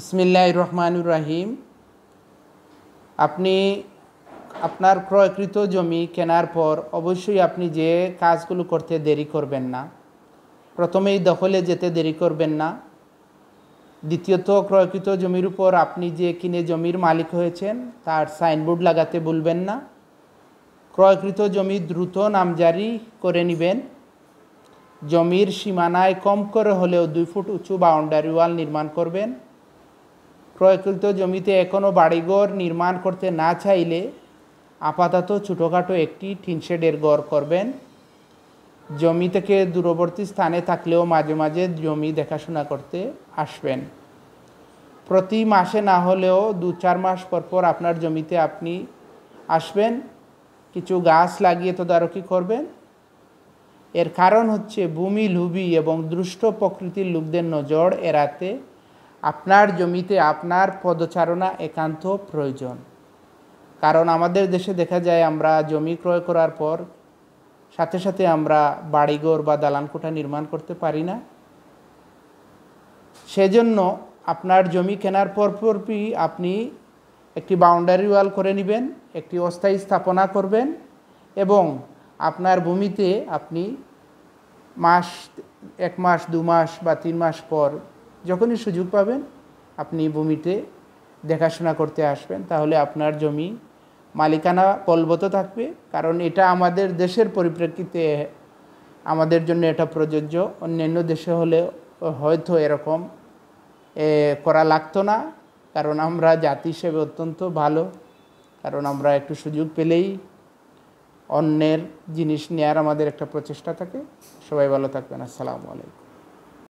ইসমিল্লাহ রহমানুর রাহিম আপনি আপনার ক্রয়কৃত জমি কেনার পর অবশ্যই আপনি যে কাজগুলো করতে দেরি করবেন না প্রথমেই দখলে যেতে দেরি করবেন না দ্বিতীয়ত ক্রয়কৃত জমির উপর আপনি যে কিনে জমির মালিক হয়েছেন তার সাইনবোর্ড লাগাতে ভুলবেন না ক্রয়কৃত জমি দ্রুত নামজারি করে নেবেন জমির সীমানায় কম করে হলেও দুই ফুট উঁচু বাউন্ডারি ওয়াল নির্মাণ করবেন ক্রয়কৃত জমিতে এখনও বাড়িঘর নির্মাণ করতে না চাইলে আপাতত ছোটোখাটো একটি টিনশেডের গড় করবেন জমি থেকে দূরবর্তী স্থানে থাকলেও মাঝে মাঝে জমি দেখাশোনা করতে আসবেন প্রতি মাসে না হলেও দু চার মাস পর পর আপনার জমিতে আপনি আসবেন কিছু গাছ লাগিয়ে তদারকি করবেন এর কারণ হচ্ছে ভূমি লুবি এবং দুষ্ট প্রকৃতির লোকদের নজর এড়াতে আপনার জমিতে আপনার পদচারণা একান্ত প্রয়োজন কারণ আমাদের দেশে দেখা যায় আমরা জমি ক্রয় করার পর সাথে সাথে আমরা বাড়িঘর বা দালানকোঠা নির্মাণ করতে পারি না সেজন্য আপনার জমি কেনার পরপরই আপনি একটি বাউন্ডারি ওয়াল করে নেবেন একটি অস্থায়ী স্থাপনা করবেন এবং আপনার ভূমিতে আপনি মাস এক মাস দু মাস বা তিন মাস পর যখনই সুযোগ পাবেন আপনি ভূমিতে দেখাশোনা করতে আসবেন তাহলে আপনার জমি মালিকানা বলবত থাকবে কারণ এটা আমাদের দেশের পরিপ্রেক্ষিতে আমাদের জন্য এটা প্রযোজ্য অন্যান্য দেশে হলে হয়তো এরকম করা লাগতো না কারণ আমরা জাতি হিসেবে অত্যন্ত ভালো কারণ আমরা একটু সুযোগ পেলেই অন্যের জিনিস নেয়ার আমাদের একটা প্রচেষ্টা থাকে সবাই ভালো থাকবেন আসসালামু আলাইকুম